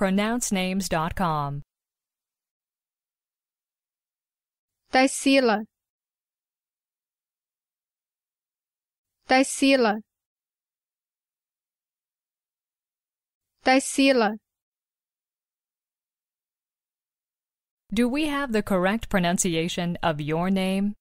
pronouncenames.com. Taisila. Taisila. Taisila. Do we have the correct pronunciation of your name?